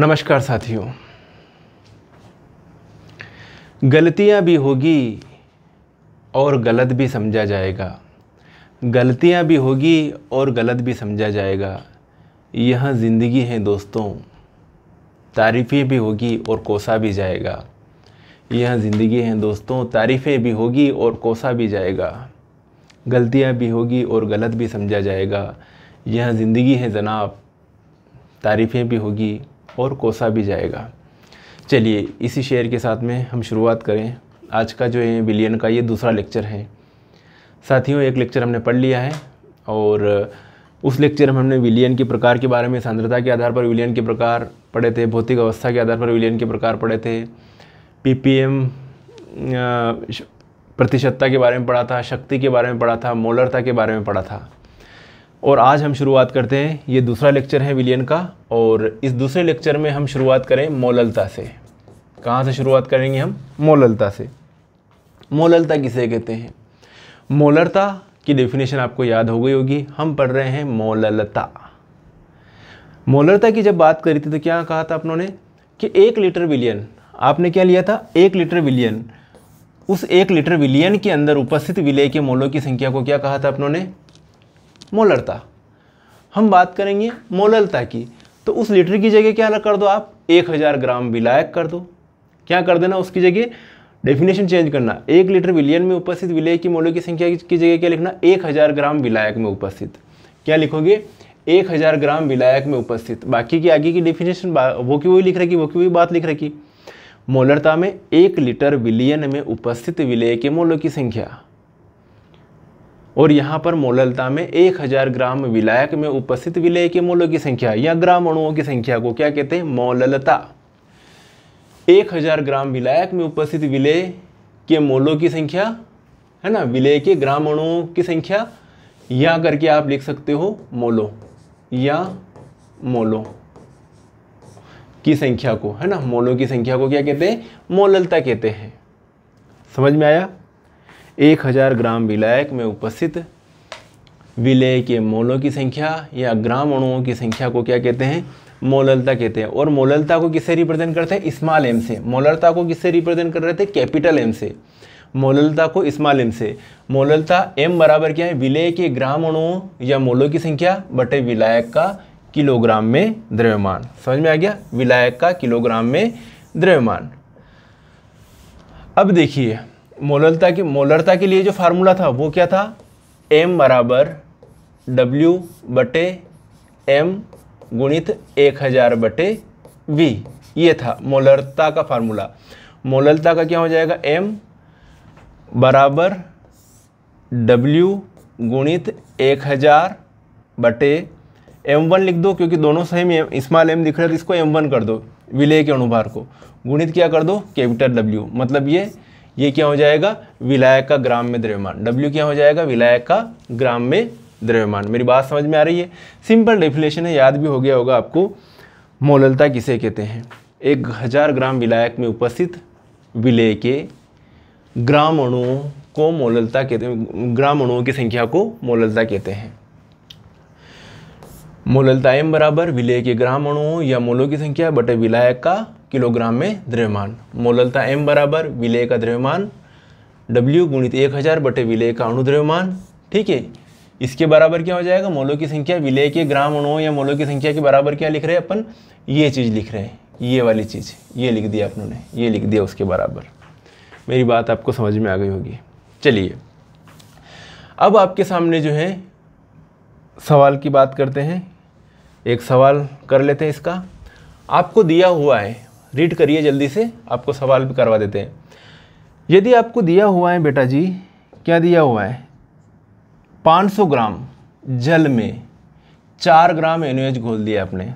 नमस्कार साथियों गलतियां भी होगी और गलत भी समझा जाएगा गलतियां भी होगी और गलत भी समझा जाएगा यह ज़िंदगी है दोस्तों तारीफ़ें भी होगी और कोसा भी जाएगा यह ज़िंदगी है दोस्तों तारीफ़ें भी होगी और कोसा भी जाएगा गलतियां भी होगी और गलत भी समझा जाएगा यह ज़िंदगी है जनाब तारीफ़ें भी होगी और कोसा भी जाएगा चलिए इसी शेयर के साथ में हम शुरुआत करें आज का जो है विलियन का ये दूसरा लेक्चर है साथियों एक लेक्चर हमने पढ़ लिया है और उस लेक्चर में हमने विलियन के प्रकार के बारे में सांद्रता के आधार पर विलियन के प्रकार पढ़े थे भौतिक अवस्था के आधार पर विलियन के प्रकार पढ़े थे पीपीएम प्रतिशतता के बारे में पढ़ा था शक्ति के बारे में पढ़ा था मोलरता के बारे में पढ़ा था और आज हम शुरुआत करते हैं ये दूसरा लेक्चर है विलियन का और इस दूसरे लेक्चर में हम शुरुआत करें मोललता से कहाँ से शुरुआत करेंगे हम मोललता से मोललता किसे कहते हैं मोलरता की डेफिनेशन आपको याद हो गई होगी हम पढ़ रहे हैं मोललता मोलरता की जब बात करी थी तो क्या कहा था अपनों ने कि एक लीटर विलियन आपने क्या लिया था एक लीटर विलियन उस एक लीटर विलियन के अंदर उपस्थित विलय के मोलों की संख्या को क्या कहा था अपनों ने मोलरता हम बात करेंगे मोललता की तो उस लीटर की जगह क्या कर दो आप एक हज़ार ग्राम विलायक कर दो क्या कर देना उसकी जगह डेफिनेशन चेंज करना एक लीटर विलियन में उपस्थित विलय की मोलों की संख्या की जगह क्या लिखना एक हज़ार ग्राम विलायक में उपस्थित क्या लिखोगे एक हज़ार ग्राम विलायक में उपस्थित बाकी की आगे की डेफिनेशन वो की वही लिख रखी वो की वही बात लिख रखी मोलरता में एक लीटर विलियन में उपस्थित विलय के मोलों की संख्या और यहाँ पर मोललता में हजार ग्राम विलायक में उपस्थित विलय के मोलों की संख्या या ग्राम अणुओं की संख्या को क्या कहते हैं मोललता 1000 ग्राम विलायक में उपस्थित विलय के मोलों की संख्या है ना विलय के ग्राम अणुओं की संख्या या करके आप लिख सकते हो मोलो या मोलो की संख्या को है ना मोलों की संख्या को क्या कहते हैं मोललता कहते हैं समझ में आया एक हज़ार ग्राम विलायक में उपस्थित विलय के मोलों की संख्या या ग्राम अणुओं की संख्या को क्या कहते हैं मोललता कहते हैं और मोललता को किससे रिप्रेजेंट करते हैं स्मॉल एम से मोललता को किससे रिप्रेजेंट कर रहे थे कैपिटल एम से मोललता को स्मॉल एम से मोललता एम बराबर क्या है विलय के ग्राम अणुओं या मोलों की संख्या बटे विलायक का किलोग्राम में द्रव्यमान समझ में आ गया विलायक का किलोग्राम में द्रव्यमान अब देखिए मोलरता की मोलरता के लिए जो फार्मूला था वो क्या था एम बराबर डब्ल्यू बटे एम गुणित एक हज़ार बटे वी ये था मोलरता का फार्मूला मोलरता का क्या हो जाएगा एम बराबर डब्ल्यू गुणित एक हज़ार बटे एम वन लिख दो क्योंकि दोनों सेम स्मॉल एम दिख रहा है तो इसको एम वन कर दो विलय के अनुभार को गुणित क्या कर दो कैपिटल डब्ल्यू मतलब ये ये क्या हो जाएगा विलायक का ग्राम में द्रव्यमान डब्ल्यू क्या हो जाएगा विलायक का ग्राम में द्रव्यमान मेरी बात समझ में आ रही है सिंपल डेफिनेशन है याद भी हो गया होगा आपको मोललता किसे कहते हैं एक हज़ार ग्राम विलायक में उपस्थित विलय के ग्राम अणुओं को मोललता कहते हैं ग्राम अणुओं की संख्या को मोललता कहते हैं मोललता एम बराबर विलय के ग्राम अणुओं या मोलों की संख्या बटे विलायक का किलोग्राम में द्रव्यमान मोललता एम बराबर विलय का द्रव्यमान W गुणित एक हज़ार बटे विलय का अणुद्रव्यमान ठीक है इसके बराबर क्या हो जाएगा मोलों की संख्या विलय के ग्राम अणुओं या मोलों की संख्या के बराबर क्या लिख रहे हैं अपन ये चीज़ लिख रहे हैं ये वाली चीज़ ये लिख दिया अपनों ने ये लिख दिया उसके बराबर मेरी बात आपको समझ में आ गई होगी चलिए अब आपके सामने जो है सवाल की बात करते हैं एक सवाल कर लेते हैं इसका आपको दिया हुआ है रीड करिए जल्दी से आपको सवाल भी करवा देते हैं यदि आपको दिया हुआ है बेटा जी क्या दिया हुआ है 500 ग्राम जल में चार ग्राम एन घोल दिया आपने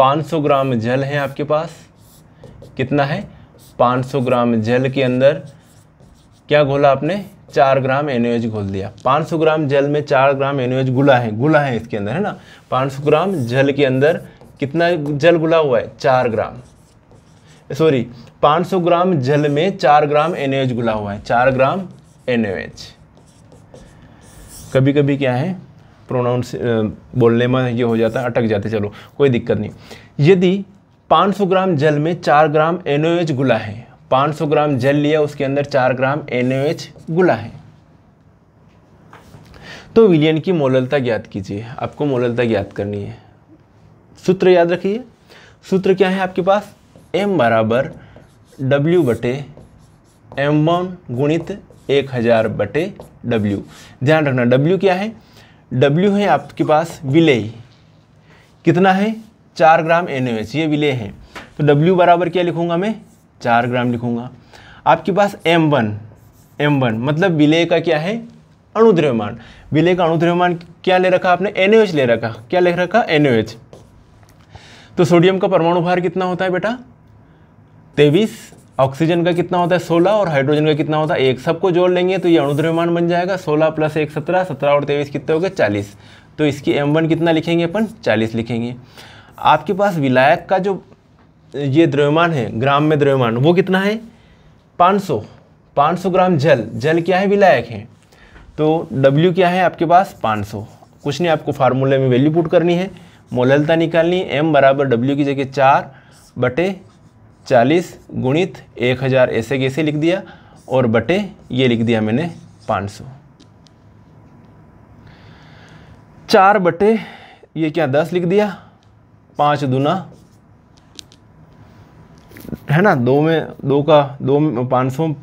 500 ग्राम जल है आपके पास कितना है 500 ग्राम जल के अंदर क्या घोला आपने चार ग्राम एन घोल दिया 500 ग्राम जल में चार ग्राम एन घुला है गुला है इसके अंदर है ना 500 ग्राम जल के अंदर कितना जल घुला हुआ है चार ग्राम सॉरी 500 ग्राम जल में चार ग्राम एन घुला हुआ है चार ग्राम एन कभी कभी क्या है प्रोनाउंस बोलने में ये हो जाता है अटक जाते चलो कोई दिक्कत नहीं यदि 500 ग्राम जल में चार ग्राम एन घुला है 500 ग्राम जल लिया उसके अंदर चार ग्राम एन घुला है तो विलियन की मोललता ज्ञात कीजिए आपको मोललता ज्ञात करनी है सूत्र याद रखिए सूत्र क्या है आपके पास m बराबर डब्ल्यू बटे एम वन गुणित एक हज़ार बटे डब्ल्यू ध्यान रखना डब्ल्यू क्या है डब्ल्यू है आपके पास विले कितना है चार ग्राम एन ये विले है तो डब्ल्यू बराबर क्या लिखूंगा मैं चार ग्राम लिखूंगा आपके पास एम वन एम वन मतलब विले का क्या है अणुद्रव्यमान विले का अणुद्रव्यमान क्या ले रखा आपने एन ले रखा क्या ले रखा एन तो सोडियम का परमाणु भार कितना होता है बेटा तेईस ऑक्सीजन का कितना होता है सोलह और हाइड्रोजन का कितना होता है एक सबको जोड़ लेंगे तो ये अणुद्रव्यमान बन जाएगा सोलह प्लस एक सत्रह सत्रह और तेईस कितने हो गए चालीस तो इसकी एम वन कितना लिखेंगे अपन चालीस लिखेंगे आपके पास विलायक का जो ये द्रव्यमान है ग्राम में द्रव्यमान वो कितना है पाँच सौ पाँच सौ ग्राम जल जल क्या है विलायक है तो डब्ल्यू क्या है आपके पास पाँच सौ कुछ नहीं आपको फार्मूले में वैल्यू पुट करनी है मोललता निकालनी एम बराबर डब्ल्यू की जगह चार बटे चालीस गुणित एक हज़ार ऐसे कैसे लिख दिया और बटे ये लिख दिया मैंने पाँच सौ चार बटे ये क्या दस लिख दिया पाँच दूना है ना दो में दो का दो में पाँच सौ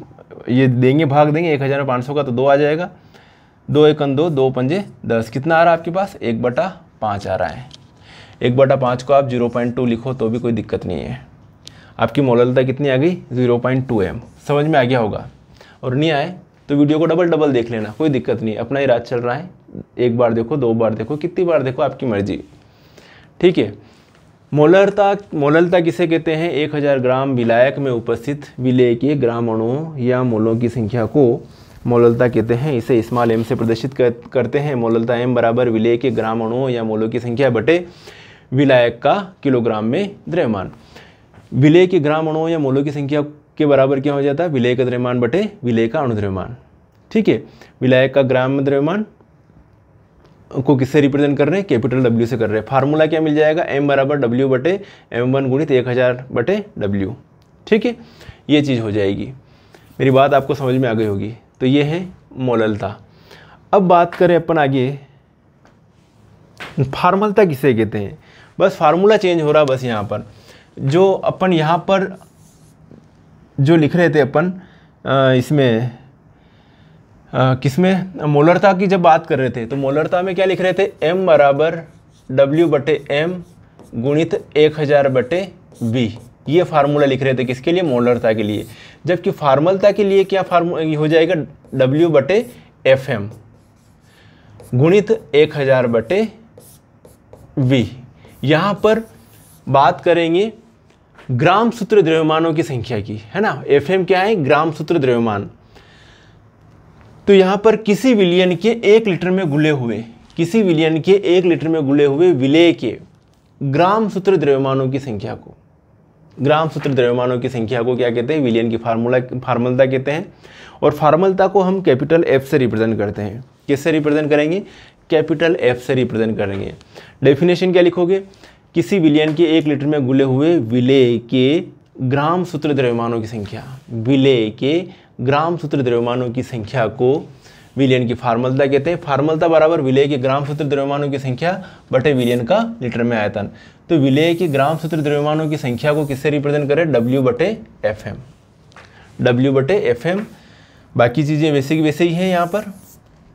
ये देंगे भाग देंगे एक हज़ार में पाँच सौ का तो दो आ जाएगा दो एक दो दो पंजे दस कितना आ रहा है आपके पास एक बटा पाँच आ रहा है एक बटा पाँच को आप जीरो पॉइंट टू लिखो तो भी कोई दिक्कत नहीं है आपकी मोललता कितनी आ गई जीरो पॉइंट टू एम समझ में आ गया होगा और नहीं आए तो वीडियो को डबल डबल देख लेना कोई दिक्कत नहीं अपना ही राज चल रहा है एक बार देखो दो बार देखो कितनी बार देखो आपकी मर्जी ठीक है मोलरता मोललता किसे कहते हैं एक हज़ार ग्राम विलायक में उपस्थित विलय के ग्राम अणुओं या मोलों की संख्या को मोललता कहते हैं इसे स्मॉल एम से प्रदर्शित कर, करते हैं मोललता एम बराबर विलय के ग्राम अणुओं या मोलों की संख्या बटे विलायक का किलोग्राम में द्रव्यमान विलय के ग्राम अणुओं या मोलों की संख्या के बराबर क्या हो जाता है विलय का द्रव्यमान बटे विलय का अणुद्रव्यमान ठीक है विलायक का ग्राम द्रव्यमान को किससे रिप्रेजेंट कर रहे हैं कैपिटल डब्ल्यू से कर रहे हैं फार्मूला क्या मिल जाएगा एम बराबर डब्ल्यू बटे एम वन गुणित एक हज़ार बटे डब्ल्यू ठीक है ये चीज़ हो जाएगी मेरी बात आपको समझ में आ गई होगी तो ये है मोललता अब बात करें अपन आगे फार्मलता किसे कहते हैं बस फार्मूला चेंज हो रहा बस यहाँ पर जो अपन यहाँ पर जो लिख रहे थे अपन इसमें किसमें मोलरता की जब बात कर रहे थे तो मोलरता में क्या लिख रहे थे एम बराबर डब्ल्यू बटे एम गुणित एक हज़ार बटे बी ये फार्मूला लिख रहे थे किसके लिए मोलरता के लिए जबकि फार्मलता के लिए क्या फार्मू हो जाएगा डब्ल्यू बटे एफ एम गुणित एक हज़ार बटे वी यहाँ पर बात करेंगे ग्राम सूत्र द्रव्यमानों की संख्या की है ना एफ क्या है ग्राम सूत्र द्रव्यमान तो यहाँ पर किसी विलियन के एक लीटर में गुले हुए किसी विलियन के एक लीटर में गुले हुए विलय के ग्राम सूत्र द्रव्यमानों की संख्या को ग्राम सूत्र द्रव्यमानों की संख्या को क्या कहते हैं विलियन की फार्मूला फार्मलता कहते हैं और फार्मलता को हम कैपिटल एफ से रिप्रेजेंट करते हैं किससे रिप्रेजेंट करेंगे कैपिटल एफ से रिप्रेजेंट करेंगे डेफिनेशन क्या लिखोगे किसी विलियन के एक लीटर में गुले हुए विले के ग्राम सूत्र द्रव्यमानों की संख्या विले के ग्राम सूत्र द्रव्यमानों की संख्या को विलियन की फार्मलता कहते हैं फार्मलता बराबर विलय के ग्राम सूत्र द्रव्यमानों की संख्या बटे विलियन का लीटर में आयतन तो विलय के ग्राम सूत्र द्रव्यमानों की संख्या को किससे रिप्रेजेंट करें डब्ल्यू बटे एफ एम डब्ल्यू बटे एफ एम बाकी चीज़ें वैसे की वैसे ही हैं यहाँ पर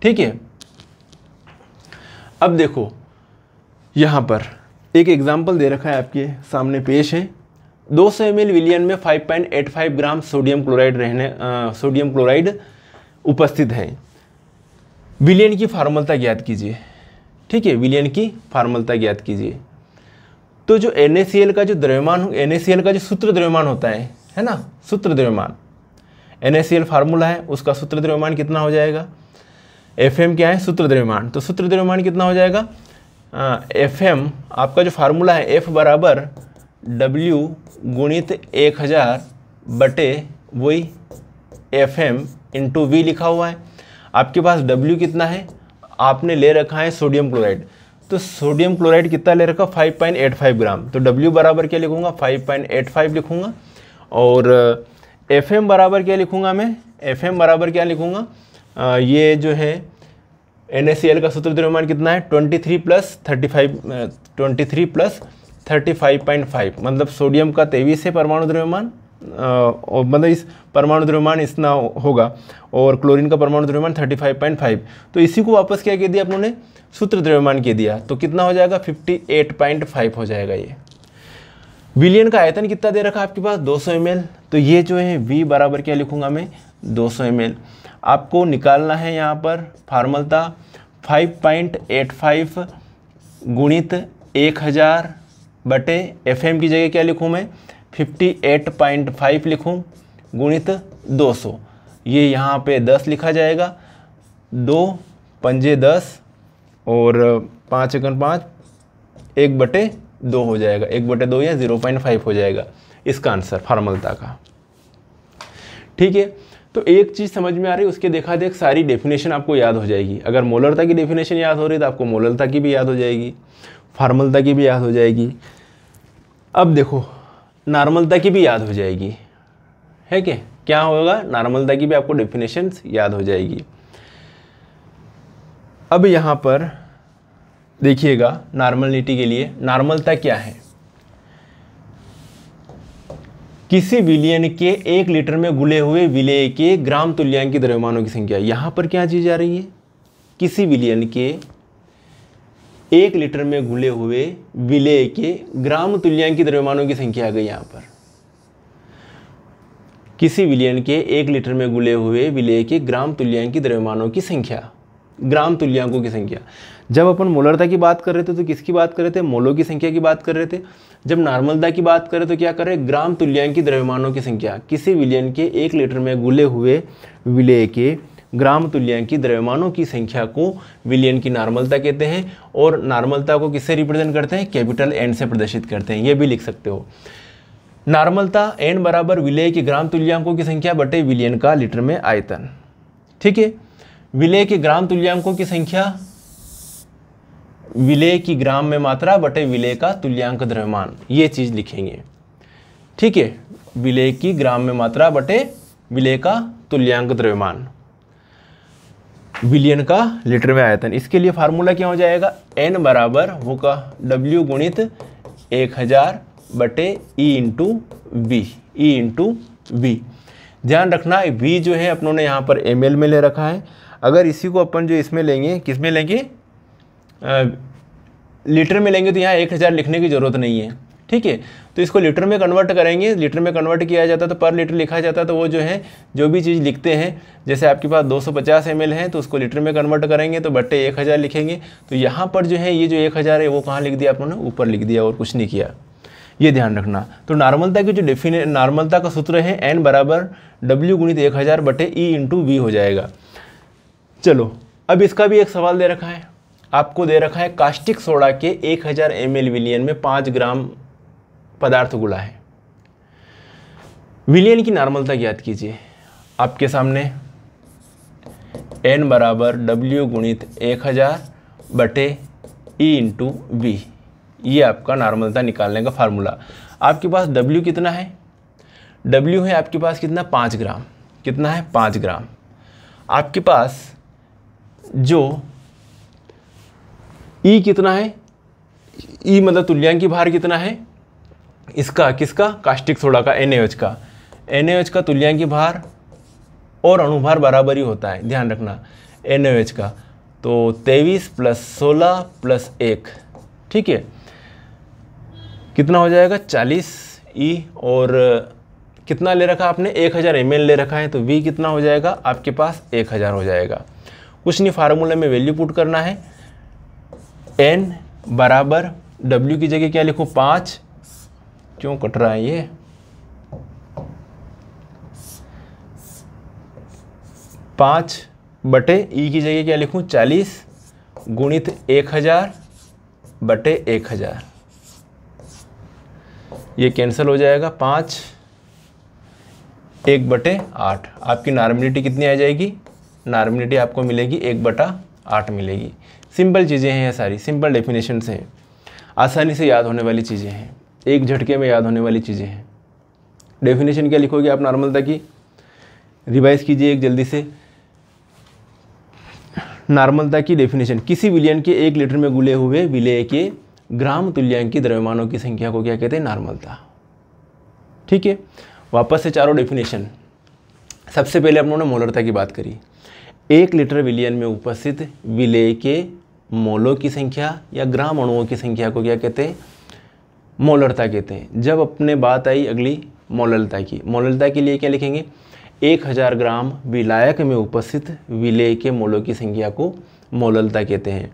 ठीक है अब देखो यहाँ पर एक एग्ज़ाम्पल दे रखा है आपके सामने पेश है 200 सौ एम विलियन में 5.85 ग्राम सोडियम क्लोराइड रहने आ, सोडियम क्लोराइड उपस्थित है विलियन की फार्मलता ज्ञात कीजिए ठीक है विलियन की फार्मलता ज्ञात कीजिए तो जो एन का जो द्रव्यमान एन का जो सूत्र द्रव्यमान होता है है ना सूत्र द्रव्यमान एन फार्मूला है उसका सूत्र द्रव्यमान कितना हो जाएगा एफ एम क्या है सूत्र द्रव्यमान तो सूत्र द्रव्यमान कितना हो जाएगा एफ एम आपका जो फार्मूला है एफ बराबर डब्ल्यू गुणित एक हज़ार बटे वही एफ एम इंटू वी लिखा हुआ है आपके पास डब्ल्यू कितना है आपने ले रखा है सोडियम क्लोराइड तो सोडियम क्लोराइड कितना ले रखा 5.85 ग्राम तो W बराबर क्या लिखूँगा 5.85 लिखूँगा और एम बराबर क्या लिखूँगा मैं एम बराबर क्या लिखूँगा ये जो है एन का सूत्र द्रव्यमान कितना है 23 three plus thirty five twenty three plus thirty five point five मतलब सोडियम का तेईस है परमाणु द्रव्यमान और मतलब इस परमाणु द्रव्यमान इतना होगा और क्लोरीन का परमाणु द्रव्यमान 35.5 तो इसी को वापस क्या कह दिया आप ने सूत्र द्रव्यमान के दिया तो कितना हो जाएगा 58.5 हो जाएगा ये विलियन का आयतन कितना दे रखा है आपके पास 200 ml तो ये जो है v बराबर क्या लिखूंगा मैं दो सौ एम आपको निकालना है यहाँ पर फार्मलता फाइव पॉइंट एट फाइव गुणित एक हज़ार बटे एफ की जगह क्या लिखूँ मैं फिफ्टी एट पॉइंट फाइव लिखूँ गुणित दो सौ ये यहाँ पे दस लिखा जाएगा दो पंजे दस और पाँच एकन पाँच एक बटे दो हो जाएगा एक बटे दो या ज़ीरो पॉइंट फाइव हो जाएगा इसका आंसर फार्मलता का ठीक है तो एक चीज़ समझ में आ रही है उसके देखा देख सारी डेफिनेशन आपको याद हो जाएगी अगर मोलरता की डेफिनेशन याद हो रही है तो आपको मोलरता की भी याद हो जाएगी फार्मलता की भी याद हो जाएगी अब देखो नॉर्मलता की भी याद हो जाएगी है क्या क्या होगा नॉर्मलता की भी आपको डेफिनेशन याद हो जाएगी अब यहाँ पर देखिएगा नॉर्मलिटी के लिए नॉर्मलता क्या है किसी विलियन के एक लीटर में गुले हुए विलय के ग्राम तुल्यांक की द्रव्यमानों की संख्या यहां पर क्या चीज़ आ रही है किसी विलियन के एक लीटर में घुले हुए विलय के ग्राम तुल्यांक की द्रव्यमानों की संख्या आ गई यहां पर किसी विलियन के एक लीटर में घुले हुए विलय के ग्राम तुल्यांक की द्रव्यमानों की संख्या ग्राम तुल्यांकों की संख्या जब अपन मोलरता की बात कर रहे थे तो किसकी बात कर रहे थे मोलो की संख्या की बात कर रहे थे जब नॉर्मलता की बात करें तो क्या करें ग्राम तुल्यांकी द्रव्यमानों की संख्या किसी विलयन के एक लीटर में गुले हुए विलय के ग्राम तुल्यांकी द्रव्यमानों की संख्या को विलियन की नॉर्मलता कहते हैं और नॉर्मलता को किससे रिप्रेजेंट करते हैं कैपिटल एन से प्रदर्शित करते हैं ये भी लिख सकते हो नॉर्मलता एन बराबर विलय के ग्राम तुल्यांकों की संख्या बटे विलियन का लीटर में आयतन ठीक है विलय के ग्राम तुल्यांकों की संख्या विलय की ग्राम में मात्रा बटे विलय का तुल्यांक द्रव्यमान ये चीज़ लिखेंगे ठीक है विलय की ग्राम में मात्रा बटे विलय का तुल्यांक द्रव्यमान विलियन का लीटर में आयतन इसके लिए फार्मूला क्या हो जाएगा एन बराबर वो का डब्ल्यू गुणित एक हज़ार बटे E into V E into V ध्यान रखना है वी जो है अपनों ने यहाँ पर एम में ले रखा है अगर इसी को अपन जो इसमें लेंगे किस में लेंगे लीटर में लेंगे तो यहाँ एक हज़ार लिखने की ज़रूरत नहीं है ठीक है तो इसको लीटर में कन्वर्ट करेंगे लीटर में कन्वर्ट किया जाता है तो पर लीटर लिखा जाता है तो वो जो है जो भी चीज़ लिखते हैं जैसे आपके पास 250 सौ पचास है तो उसको लीटर में कन्वर्ट करेंगे तो बट्टे 1000 लिखेंगे तो यहाँ पर जो है ये जो 1000 है वो कहाँ लिख दिया आपने ऊपर लिख दिया और कुछ नहीं किया ये ध्यान रखना तो नॉर्मलता की जो डेफिने नॉर्मलता का सूत्र है एन बराबर डब्ल्यू गुणित एक हज़ार बटे ई e इंटू वी हो जाएगा चलो अब इसका भी एक सवाल दे रखा है आपको दे रखा है कास्टिक सोडा के 1000 हज़ार एम विलियन में पाँच ग्राम पदार्थ गुला है विलियन की नॉर्मलता ज्ञात कीजिए आपके सामने एन बराबर डब्ल्यू गुणित एक हज़ार बटे ई इंटू वी ये आपका नॉर्मलता निकालने का फार्मूला आपके पास डब्ल्यू कितना है डब्ल्यू है आपके पास कितना पाँच ग्राम कितना है पाँच ग्राम आपके पास जो ई कितना है ई मतलब तुल्यांकी भार कितना है इसका किसका कास्टिक सोडा का एन का एन का तुल्यांकी भार और अणुभार बराबर ही होता है ध्यान रखना एन का तो तेईस प्लस सोलह प्लस एक ठीक है कितना हो जाएगा चालीस ई और कितना ले रखा आपने एक हज़ार एम ले रखा है तो वी कितना हो जाएगा आपके पास एक हज़ार हो जाएगा कुछ नहीं फार्मूले में वैल्यू पुट करना है एन बराबर डब्ल्यू की जगह क्या लिखूँ पाँच क्यों कट रहा है ये पाँच बटे ई e की जगह क्या लिखू चालीस गुणित एक हज़ार बटे एक हज़ार ये कैंसिल हो जाएगा पाँच एक बटे आठ आपकी नॉर्मलिटी कितनी आ जाएगी नॉर्मिलिटी आपको मिलेगी एक बटा आठ मिलेगी सिंपल चीज़ें हैं ये सारी सिंपल डेफिनेशन हैं आसानी से याद होने वाली चीज़ें हैं एक झटके में याद होने वाली चीज़ें हैं डेफिनेशन क्या लिखोगे आप नॉर्मल ताकि रिवाइज कीजिए एक जल्दी से नॉर्मलता की डेफिनेशन किसी विलियन के एक लीटर में गुले हुए विलय के ग्राम तुल्यांक की द्रव्यमानों की संख्या को क्या कहते हैं नॉर्मलता ठीक है वापस से चारों डेफिनेशन सबसे पहले अपनों ने मोलरता की बात करी एक लीटर विलियन में उपस्थित विलेय के मोलों की संख्या या ग्राम अणुओं की संख्या को क्या कहते हैं मोलरता कहते हैं जब अपने बात आई अगली मोललता की मोललता के लिए क्या लिखेंगे एक हज़ार ग्राम विलायक में उपस्थित विलेय के मोलों की संख्या को मोललता कहते हैं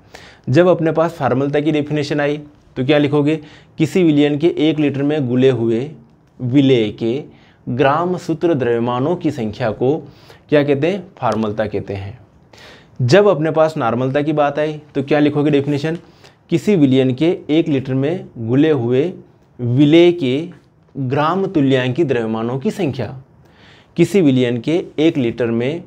जब अपने पास फार्मलता की डेफिनेशन आई तो क्या लिखोगे किसी विलियन के एक लीटर में गुले हुए विलेय के ग्राम सूत्र द्रव्यमानों की संख्या को क्या कहते हैं फार्मलता कहते हैं जब अपने पास नॉर्मलता की बात आई तो क्या लिखोगे डेफिनेशन किसी विलियन के एक लीटर में घुले हुए विलय के ग्राम तुल्यांकी द्रव्यमानों की संख्या किसी विलियन के एक लीटर में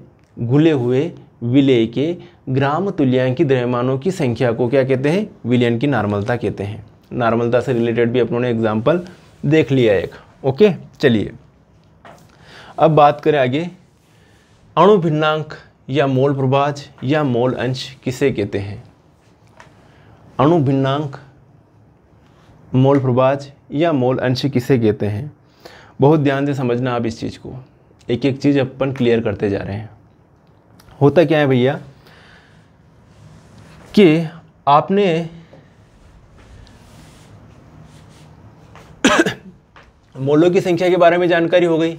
घुले हुए विलय के ग्राम तुल्यांकी द्रव्यमानों की संख्या को क्या कहते हैं विलियन की नॉर्मलता कहते हैं नॉर्मलता से रिलेटेड भी अपनों ने एग्जाम्पल देख लिया एक ओके चलिए अब बात करें आगे अणु भिन्नांक या मोल प्रभाज या मोल अंश किसे कहते हैं अणु भिन्नांक मोल प्रभाज या मोल अंश किसे कहते हैं बहुत ध्यान से समझना आप इस चीज़ को एक एक चीज़ अपन क्लियर करते जा रहे हैं होता क्या है भैया कि आपने मोलों की संख्या के बारे में जानकारी हो गई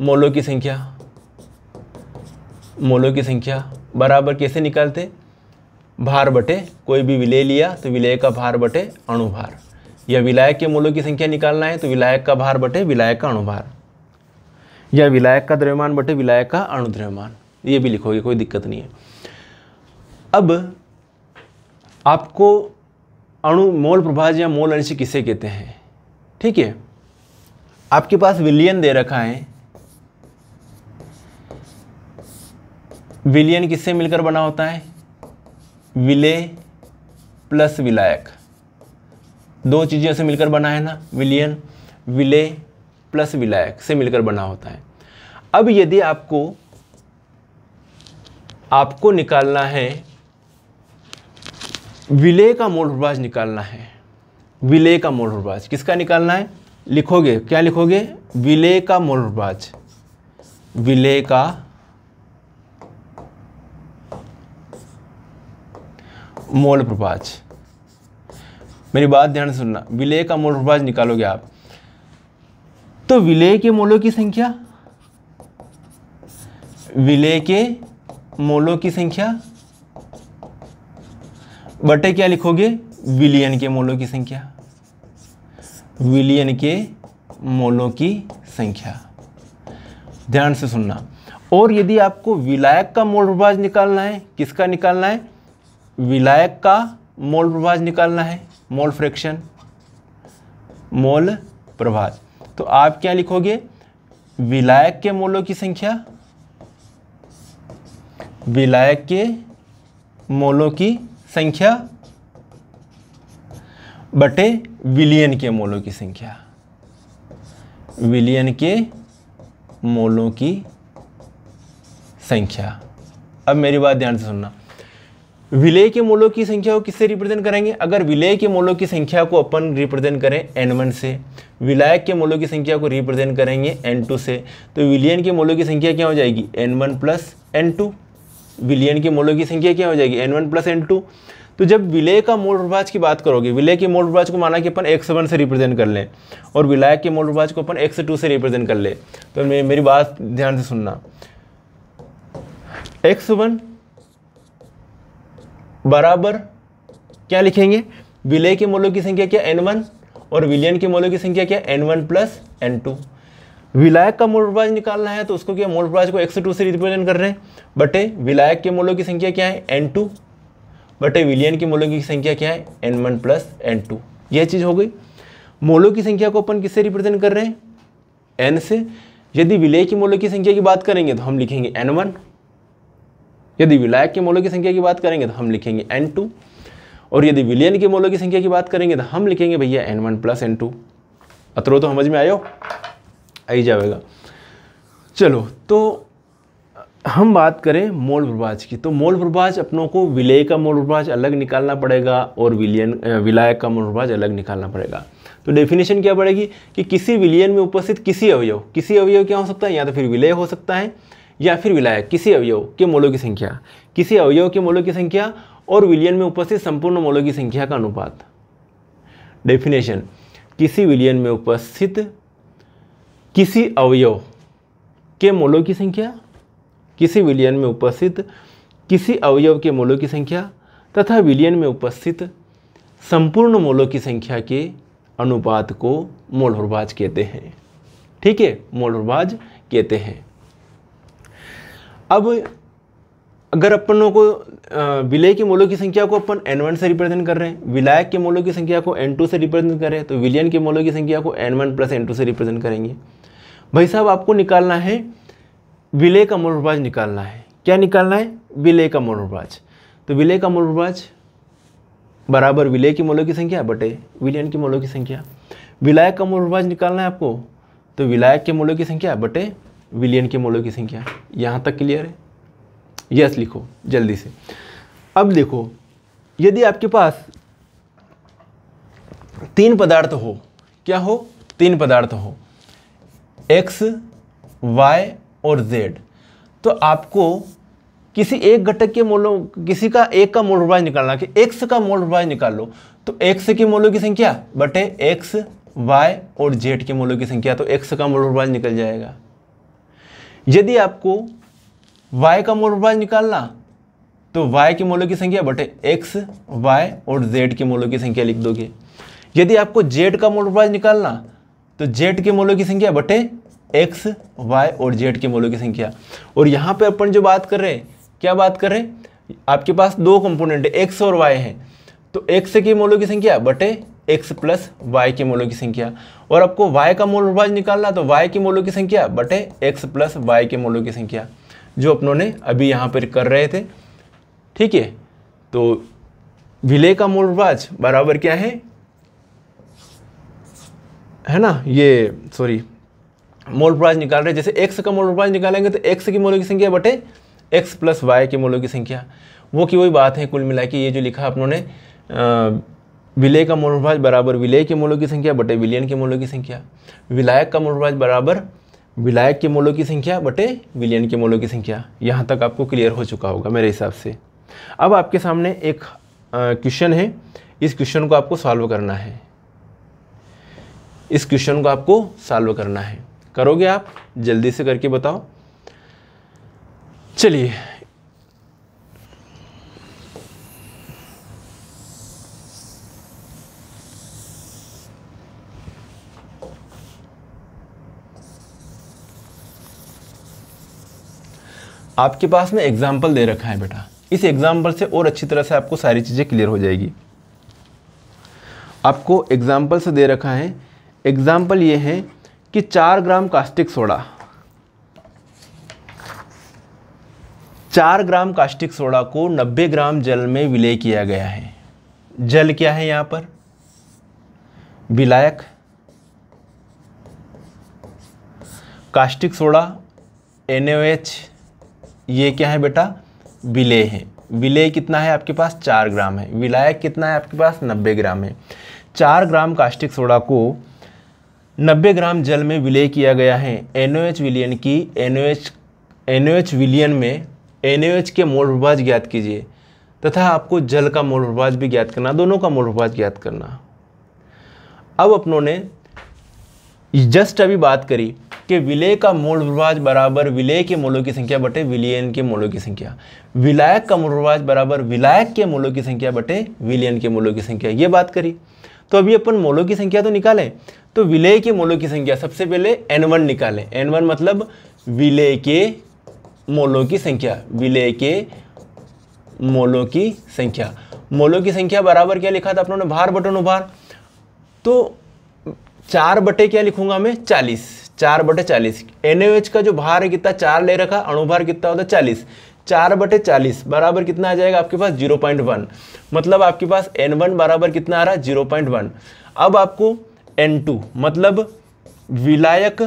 मोलों की संख्या मोलों की संख्या बराबर कैसे निकालते भार बटे कोई भी विलय लिया तो विलय का भार बटे अणुभार या विलायक के मोलों की संख्या निकालना है तो विलायक का भार बटे विलायक का अणुभार या विलायक का द्रव्यमान बटे विलायक का अणुद्रव्यमान ये भी लिखोगे कोई दिक्कत नहीं है अब आपको अणु मोल प्रभाज या मोल अंश किसे कहते हैं ठीक है आपके पास विलियन दे रखा है विलियन किससे मिलकर बना होता है विले प्लस विलायक दो चीज़ों से मिलकर बना है ना विलियन विले प्लस विलायक से मिलकर बना होता है अब यदि आपको आपको निकालना है विलय का मोल प्रभाज निकालना है विलय का मोल प्रभाज किसका निकालना है लिखोगे क्या लिखोगे विलय का मोल प्रभाज विलय का मोल प्रभाज मेरी बात ध्यान सुनना विलय का मोल प्रभाज निकालोगे आप तो विलय के मोलों की संख्या विलय के मोलों की संख्या बटे क्या लिखोगे विलियन के मोलों की संख्या विलियन के मोलों की संख्या ध्यान से सुनना और यदि आपको विलायक का मोल प्रभाज निकालना है किसका निकालना है विलायक का मोल प्रभाज निकालना है मोल फ्रैक्शन मोल प्रभाज तो आप क्या लिखोगे विलायक के मोलों की संख्या विलायक के मोलों की संख्या बटे विलियन के मोलों की संख्या विलियन के मोलों की संख्या अब मेरी बात ध्यान से सुनना विलय के मोलों की संख्या को किससे रिप्रेजेंट करेंगे अगर विलय के मोलों की संख्या को अपन रिप्रेजेंट करें एन वन से विलायक के मोलों की संख्या को रिप्रेजेंट करेंगे एन टू से तो विलियन के मोलों की संख्या क्या हो जाएगी N one plus N two विलियन के मोलों की संख्या क्या हो जाएगी N one plus N two तो जब विलय का मोल प्रभाज की बात करोगे विलय के मोल प्रभाज को माना कि अपन एक्स वन से रिप्रेजेंट कर लें और विलायक के मोल प्रभाज को अपन एक्स टू से रिप्रेजेंट कर लें तो मेरी बात ध्यान से सुनना एक्स वन बराबर क्या लिखेंगे विलय के मोलों की संख्या क्या एन वन और विलियन के मोलों की संख्या क्या N one plus N two विलायक का मोल निकालना है तो उसको क्या मोल को एक्स टू से रिप्रेजेंट कर रहे हैं बटे विलायक के मोलों की संख्या क्या है एन टू बटे विलियन के मोलों की संख्या क्या है N one plus N two यह चीज़ हो गई मोलों की संख्या को अपन किससे रिप्रेजेंट कर रहे हैं एन से यदि विलय के मोलों की संख्या की बात करेंगे तो हम लिखेंगे एन वन यदि विलायक के मोलों की संख्या की बात करेंगे तो हम लिखेंगे एन टू और यदि विलियन के मोलों की संख्या की बात करेंगे तो हम लिखेंगे भैया N one plus N two अतरो तो समझ में आयो आई जाएगा चलो तो हम बात करें मोल प्रभाज की तो मोल प्रभाज अपनों को विलय का मोल प्रभाज अलग निकालना पड़ेगा और विलियन विलायक का मोल प्रभाज अलग निकालना पड़ेगा तो डेफिनेशन क्या पड़ेगी कि किसी विलियन में उपस्थित किसी अवयव किसी अवयव क्या हो सकता है या तो फिर विलय हो सकता है या फिर विलायक किसी अवयव के मोलों की संख्या किसी अवयव के मोलों की संख्या और विलियन में उपस्थित संपूर्ण मोलों की संख्या का अनुपात डेफिनेशन किसी विलियन में उपस्थित किसी अवयव के मोलों की संख्या किसी विलियन में उपस्थित किसी अवयव के मोलों की संख्या तथा विलियन में उपस्थित संपूर्ण मोलों की संख्या के अनुपात को मोलहरबाज कहते हैं ठीक है मोलहरबाज कहते हैं अब अगर अपनों को विलय के मोलों की संख्या को अपन एन वन से रिप्रेजेंट कर रहे हैं विलायक के मोलों की संख्या को एन टू से रिप्रेजेंट कर रहे हैं तो विलियन के मोलों की संख्या को N one plus N two से रिप्रेजेंट करेंगे भाई साहब आपको निकालना है विलय का मोलभाज निकालना है क्या निकालना है विलय का मोलभाज तो विलय का मोलभाज बराबर विलय के मोलों की संख्या बटे विलियन के मोलों की संख्या विलायक का मोलभाज निकालना है आपको तो विलायक के मोलों की संख्या बटे विलियन के मोलों की संख्या यहाँ तक क्लियर है यस लिखो जल्दी से अब देखो यदि आपके पास तीन पदार्थ हो क्या हो तीन पदार्थ हो एक्स वाई और जेड तो आपको किसी एक घटक के मोलों किसी का एक का मोल विभाज निकालना कि एक्स का मोल निकाल लो तो एक्स के मोलों की संख्या बटे एक्स वाई और जेड के मोलों की संख्या तो एक्स का मोल विभाज निकल जाएगा यदि आपको y का मोल प्रभाज निकालना तो y के मोलों की संख्या बटे x, y और z के मोलों की संख्या लिख दोगे यदि आपको z का मोल प्रभाज निकालना तो z के मोलों की संख्या बटे x, y और z के मोलों की संख्या और यहाँ पे अपन जो बात कर रहे हैं क्या बात कर रहे हैं आपके पास दो कंपोनेंट x एक्स और वाई है तो एक्स के मोलों की संख्या बटे एक्स प्लस वाई के मोलों की संख्या और आपको वाई का मोल विभाज निकालना तो वाई के मोलों की संख्या बटे एक्स प्लस वाई के मोलों की संख्या जो अपनों ने अभी यहाँ पर कर रहे थे ठीक है तो विलय का मोल विभाज बराबर क्या है है ना ये सॉरी मोल विभाज निकाल रहे जैसे एक्स का मोल विभाज निकालेंगे तो एक्स की मोलों की संख्या बटे एक्स प्लस वाई के मोलों की संख्या वो की वही बात है कुल मिला के ये जो लिखा अपनों ने विलय का मूलभाज बराबर विलय के मोलों की संख्या बटे विलियन के मोलों की संख्या विलायक का मूलभाज बराबर विलायक के मोलों की संख्या बटे विलियन के मोलों की संख्या यहाँ तक आपको क्लियर हो चुका होगा मेरे हिसाब से अब आपके सामने एक क्वेश्चन है इस क्वेश्चन को आपको सॉल्व करना है इस क्वेश्चन को आपको सॉल्व करना है करोगे आप जल्दी से करके बताओ चलिए आपके पास में एग्जाम्पल दे रखा है बेटा इस एग्जाम्पल से और अच्छी तरह से आपको सारी चीज़ें क्लियर हो जाएगी आपको एग्जाम्पल से दे रखा है एग्जाम्पल ये है कि चार ग्राम कास्टिक सोडा चार ग्राम कास्टिक सोडा को 90 ग्राम जल में विलय किया गया है जल क्या है यहाँ पर विलायक कास्टिक सोडा एन एच ये क्या है बेटा विलय है विलय कितना है आपके पास चार ग्राम है विलायक कितना है आपके पास नब्बे ग्राम है चार ग्राम कास्टिक सोडा को नब्बे ग्राम जल में विलय किया गया है एन विलियन की एन एच विलियन में एन के मोल प्रभाज ज्ञात कीजिए तथा आपको जल का मोल प्रभाज भी ज्ञात करना दोनों का मोल प्रभाज ज्ञात करना अब अपनों ने जस्ट अभी बात करी कि विलय का मूल प्रभाज बराबर विलय के मूलों की संख्या बटे विलियन के मूलों की संख्या विलायक का मूल प्रभाज बराबर विलायक के मूलों की संख्या बटे विलियन के मूलों की संख्या ये बात करी तो अभी अपन मोलों की संख्या तो निकालें तो विलय के मोलों की संख्या सबसे पहले एन वन निकालें एन वन मतलब विलय के मोलों की संख्या विलय के मोलों की संख्या मोलों की संख्या बराबर क्या लिखा था अपनों ने भार बटन उभार तो चार बटे क्या लिखूंगा मैं चालीस चार बटे चालीस एन का जो भार है कितना चार ले रखा अणुभार कितना होता है चालीस चार बटे चालीस बराबर कितना आ जाएगा आपके पास जीरो पॉइंट वन मतलब आपके पास एन वन बराबर कितना आ रहा है जीरो पॉइंट वन अब आपको एन टू मतलब विलायक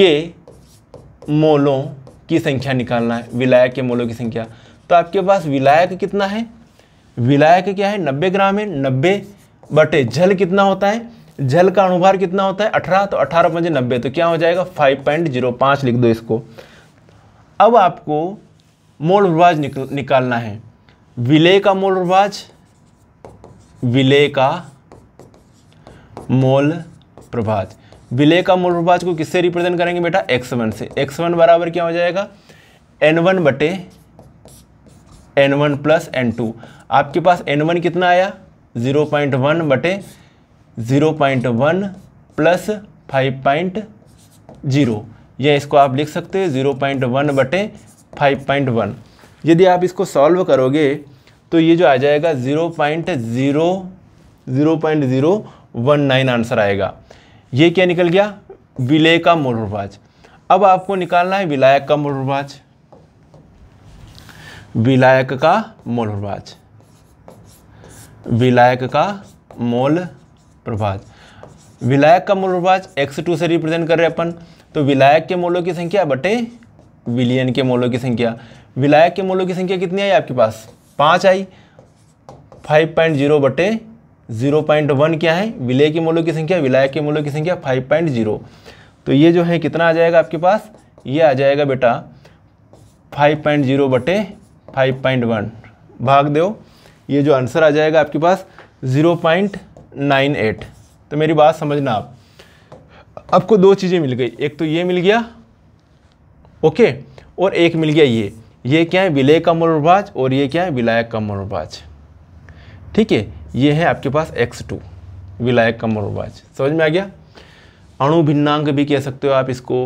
के मोलों की संख्या निकालना है विलायक के मोलों की संख्या तो आपके पास विलायक कितना है विलायक क्या है नब्बे ग्राम है नब्बे बटे जल कितना होता है जल का अनुभार कितना होता है अठारह तो अठारह पंजे नब्बे तो क्या हो जाएगा फाइव पॉइंट जीरो पांच लिख दो इसको अब आपको मोल रिवाज निकालना है विलय का मोल रिवाज विलय का मोल प्रभाज विलय का मोल प्रभाज को किससे रिप्रेजेंट करेंगे बेटा एक्स वन से एक्स वन बराबर क्या हो जाएगा एन वन बटे N one plus N two आपके पास एन वन कितना आया जीरो पॉइंट वन बटे zero point one plus five point zero या इसको आप लिख सकते हैं ज़ीरो पॉइंट वन बटे फाइव पॉइंट वन यदि आप इसको सॉल्व करोगे तो ये जो आ जाएगा zero point zero zero point zero one nine answer आएगा ये क्या निकल गया विलय का मूल रूपवाच अब आपको निकालना है विलायक का मूल रूपवाच विलायक का मूल रूपवाच विलायक का मोल प्रभाज विलायक का मूल प्रभाज एक्स टू से रिप्रेजेंट कर रहे अपन तो विलायक के मोलों की संख्या बटे विलियन के मोलों की संख्या विलायक के मोलों की संख्या कितनी आई आपके पास पाँच आई फाइव पॉइंट जीरो बटे जीरो पॉइंट वन क्या है विलय के मोलों की संख्या विलायक के मोलों की संख्या फाइव पॉइंट जीरो तो ये जो है कितना आ जाएगा आपके पास ये आ जाएगा बेटा फाइव पॉइंट जीरो बटे फाइव पॉइंट वन भाग दो ये जो आंसर आ जाएगा आपके पास ज़ीरो पॉइंट नाइन एट तो मेरी बात समझना आप आपको दो चीज़ें मिल गई एक तो ये मिल गया ओके और एक मिल गया ये ये क्या है विलय का मोरभाज और ये क्या है विलायक का मोरभाज ठीक है ये है आपके पास एक्स टू विलायक का मोरभाज समझ में आ गया अणु भिन्नांक भी कह सकते हो आप इसको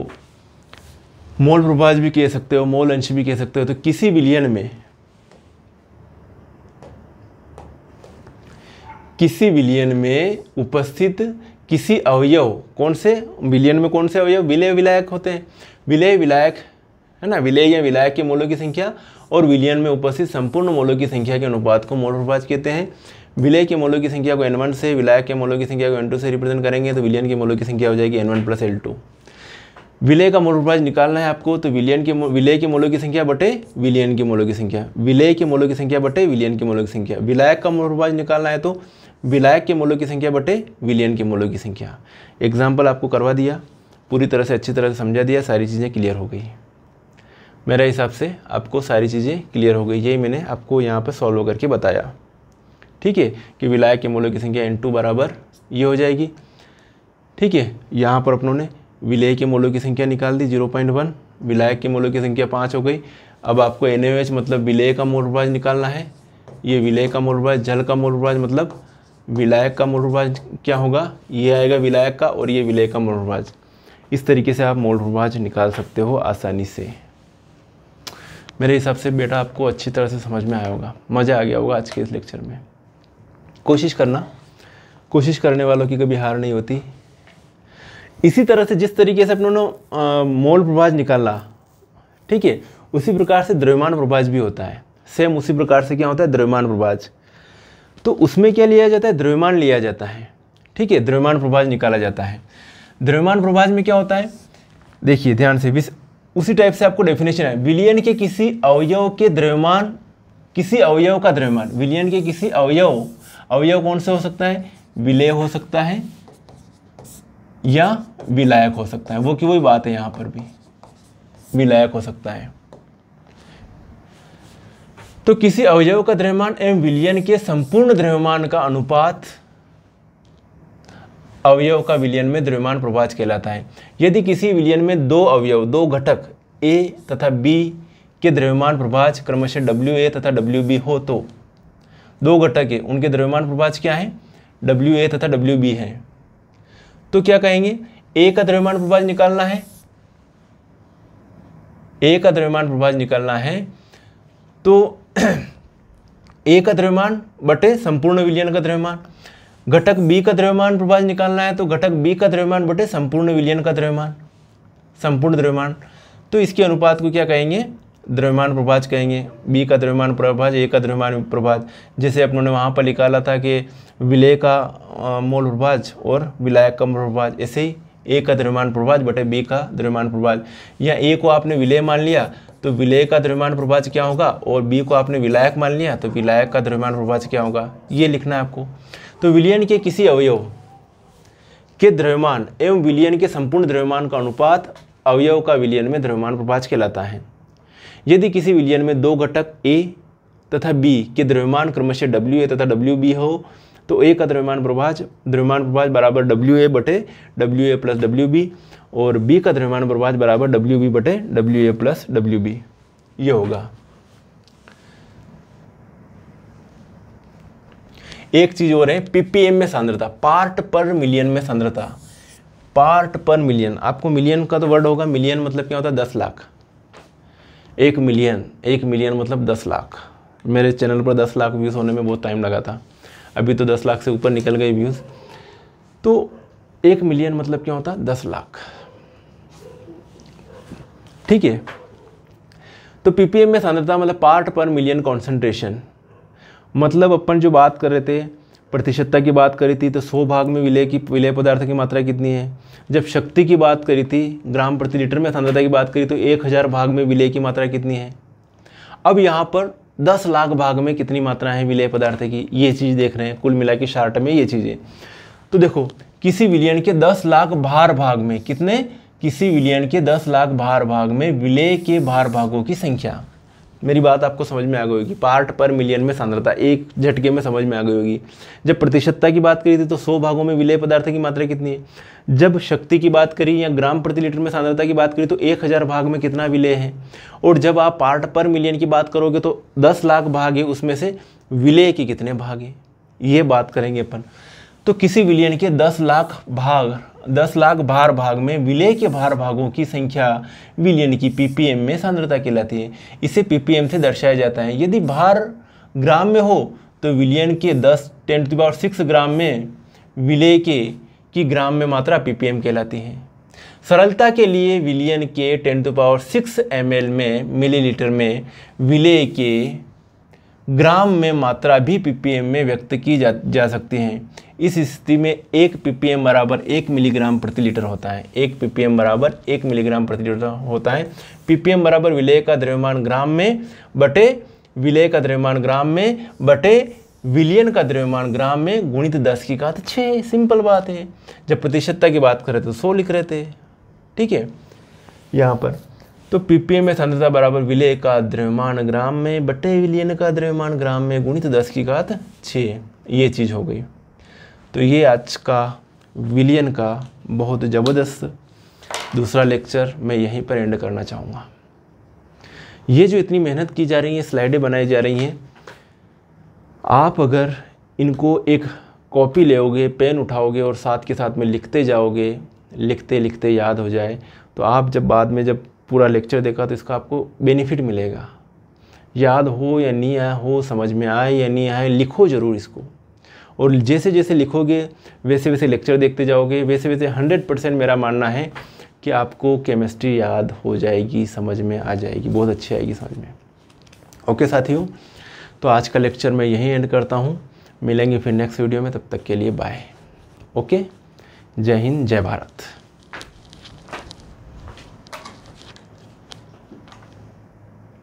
मोल प्रभाज भी कह सकते हो मोल अंश भी कह सकते हो तो किसी विलियन में किसी विलियन में उपस्थित किसी अवयव कौन से विलियन में कौन से अवयव विलय विलायक होते हैं विलय विलायक है ना विलय या विलायक के मोलों की संख्या और विलियन में उपस्थित संपूर्ण मोलों की संख्या के अनुपात को मोल अनुपात कहते हैं विलय के मोलों की संख्या को एन वन से विलायक के मोलों की संख्या को एन टू से रिप्रेजेंट करेंगे तो विलियन के मोलों की संख्या हो जाएगी N one plus L two विलय का मोल अनुपात निकालना है आपको तो विलियन के विलय के मोलों की संख्या बटे विलियन के मोलों की संख्या विलय के मोलों की संख्या बटे विलियन के मोलों की संख्या विलायक का मोल अनुपात निकालना है तो विलायक के मोलों की संख्या बटे विलियन के मोलों की संख्या एग्जाम्पल आपको करवा दिया पूरी तरह से अच्छी तरह से समझा दिया सारी चीज़ें क्लियर हो गई मेरे हिसाब से आपको सारी चीज़ें क्लियर हो गई यही मैंने आपको यहाँ पर सॉल्व करके बताया ठीक है कि विलायक के मोलों की संख्या एन टू बराबर ये हो जाएगी ठीक है यहाँ पर अपनों ने विलय के मोलों की संख्या निकाल दी जीरो पॉइंट वन विलायक के मोलों की संख्या पाँच हो गई अब आपको एन मतलब विलय का मूलभाज निकालना है ये विलय का मूलभाज जल का मूलभाज मतलब विलायक का मूलभाज क्या होगा ये आएगा विलायक का और ये विलय का मूलभाज इस तरीके से आप मूलभाज निकाल सकते हो आसानी से मेरे हिसाब से बेटा आपको अच्छी तरह से समझ में आया होगा मज़ा आ गया होगा आज के इस लेक्चर में कोशिश करना कोशिश करने वालों की कभी हार नहीं होती इसी तरह से जिस तरीके से अपनों ने मोल प्रभाज निकाला ठीक है उसी प्रकार से द्रव्यमान प्रभाज भी होता है सेम उसी प्रकार से क्या होता है द्रव्यमान प्रभाज तो उसमें क्या लिया जाता है द्रव्यमान लिया जाता है ठीक है द्रव्यमान प्रभाज निकाला जाता है द्रव्यमान प्रभाज में क्या होता है देखिए ध्यान से उसी टाइप से आपको डेफिनेशन है विलियन के किसी अवयव के द्रव्यमान किसी अवयव का द्रव्यमान विलियन के किसी अवयव अवयव कौन से हो सकता है विलय हो सकता है या विलायक हो सकता है वो की वही बात है यहाँ पर भी विलायक हो सकता है तो किसी अवयव का द्रव्यमान एवं विलियन के संपूर्ण द्रव्यमान का अनुपात अवयव का विलियन में द्रव्यमान प्रभाज कहलाता है यदि किसी विलियन में दो अवयव दो घटक ए तथा बी के द्रव्यमान प्रभाज क्रमशः डब्ल्यू ए तथा डब्ल्यू बी हो तो दो घटक है उनके द्रव्यमान प्रभाज क्या है डब्ल्यू ए तथा डब्ल्यू बी है तो क्या कहेंगे ए का द्रव्यमान प्रभाज निकालना है ए का द्रव्यमान प्रभाज निकालना है तो ए का द्रव्यमान बटे संपूर्ण विलयन का द्रव्यमान घटक बी का द्रव्यमान प्रभाज निकालना है तो घटक बी का द्रव्यमान बटे संपूर्ण विलयन का द्रव्यमान संपूर्ण द्रव्यमान तो इसके अनुपात को क्या कहेंगे द्रव्यमान प्रभाज कहेंगे बी का द्रव्यमान प्रभाज ए का द्रव्यमान प्रभाज जैसे अपनों ने वहाँ पर निकाला था कि विलय का मोल प्रभाज और विलायक का मोल प्रभाज ऐसे ही ए का द्रव्यमान प्रभाज बटे बी का द्रव्यमान प्रभाज या ए को आपने विलय मान लिया तो विलय का द्रव्यमान प्रभाज क्या होगा और बी को आपने विलायक मान लिया तो विलायक का द्रव्यमान प्रभाज क्या होगा ये लिखना है आपको तो विलियन के किसी अवयव के द्रव्यमान एवं विलियन के संपूर्ण द्रव्यमान का अनुपात अवयव का विलियन में द्रव्यमान प्रभाज कहलाता है यदि किसी विलियन में दो घटक ए तथा बी के द्रव्यमान क्रमशः डब्ल्यू ए तथा डब्ल्यू बी हो तो ए का द्रव्यमान प्रभाज द्रव्यमान प्रभाज बराबर डब्ल्यू ए बटे W A plus W B और बी का द्रव्यमान प्रवाह बराबर डब्ल्यू बी बटे W A plus W B ये होगा एक चीज और है पीपीएम में सांद्रता पार्ट पर मिलियन में सांद्रता पार्ट पर मिलियन आपको मिलियन का तो वर्ड होगा मिलियन मतलब क्या होता है दस लाख एक मिलियन एक मिलियन मतलब दस लाख मेरे चैनल पर दस लाख व्यूज़ होने में बहुत टाइम लगा था अभी तो दस लाख से ऊपर निकल गए व्यूज़ तो एक मिलियन मतलब क्या होता है दस लाख ठीक है तो पीपीएम में सांद्रता मतलब पार्ट पर मिलियन कॉन्सेंट्रेशन मतलब अपन जो बात कर रहे थे प्रतिशतता की बात करी थी तो सौ भाग में विलय की विलय पदार्थ की मात्रा कितनी है जब शक्ति की बात करी थी ग्राम प्रति लीटर में सांद्रता की बात करी तो एक हज़ार भाग में विलय की मात्रा कितनी है अब यहाँ पर दस लाख भाग में कितनी मात्रा है विलय पदार्थ की ये चीज़ देख रहे हैं कुल मिला के शार्ट में ये चीज़ें तो देखो किसी विलियन के दस लाख भार भाग में कितने किसी विलयन के दस लाख भार भाग में विलय के भार भागों की संख्या मेरी बात आपको समझ में आ गई होगी पार्ट पर मिलियन में सांद्रता एक झटके में समझ में आ गई होगी जब प्रतिशतता की बात करी थी तो 100 भागों में विलय पदार्थ की मात्रा कितनी है जब शक्ति की बात करी या ग्राम प्रति लीटर में सांद्रता की बात करी तो 1000 भाग में कितना विलय है और जब आप पार्ट पर मिलियन की बात करोगे तो दस लाख भाग है उसमें से विलय के कितने भाग है ये बात करेंगे अपन तो किसी विलियन के दस लाख भाग दस लाख भार भाग में विलय के भार भागों की संख्या विलियन की पीपीएम में सांद्रता कहलाती है इसे पीपीएम से दर्शाया जाता है यदि भार ग्राम में हो तो विलियन के दस ten to power six gram में विलय के की ग्राम में मात्रा पीपीएम कहलाती है सरलता के लिए विलियन के ten to power six M में मिलीलीटर में विलय के ग्राम में मात्रा भी पीपीएम में व्यक्त की जा जा सकती है इस स्थिति में एक पीपीएम बराबर एक मिलीग्राम प्रति लीटर होता है एक पीपीएम बराबर एक मिलीग्राम प्रति लीटर होता है पीपीएम बराबर विलय का द्रव्यमान ग्राम में बटे विलय का द्रव्यमान ग्राम में बटे विलियन का द्रव्यमान ग्राम में गुणित दस की घात छः सिंपल बात है जब प्रतिशतता की बात करें तो सौ लिख रहे थे ठीक है यहाँ पर तो पीपीए में सांद्रता बराबर विलय का द्रव्यमान ग्राम में बटे विलयन का द्रव्यमान ग्राम में गुणित तो दस की घात छः ये चीज़ हो गई तो ये आज का विलियन का बहुत ज़बरदस्त दूसरा लेक्चर मैं यहीं पर एंड करना चाहूँगा ये जो इतनी मेहनत की जा रही है स्लाइडें बनाई जा रही हैं आप अगर इनको एक कॉपी लेओगे पेन उठाओगे और साथ के साथ में लिखते जाओगे लिखते लिखते याद हो जाए तो आप जब बाद में जब पूरा लेक्चर देखा तो इसका आपको बेनिफिट मिलेगा याद हो या नहीं आया हो समझ में आए या नहीं आए लिखो ज़रूर इसको और जैसे जैसे लिखोगे वैसे वैसे लेक्चर देखते जाओगे वैसे वैसे हंड्रेड परसेंट मेरा मानना है कि आपको केमिस्ट्री याद हो जाएगी समझ में आ जाएगी बहुत अच्छी आएगी समझ में ओके साथियों तो आज का लेक्चर मैं यहीं एंड करता हूँ मिलेंगे फिर नेक्स्ट वीडियो में तब तक के लिए बाय ओके जय हिंद जय भारत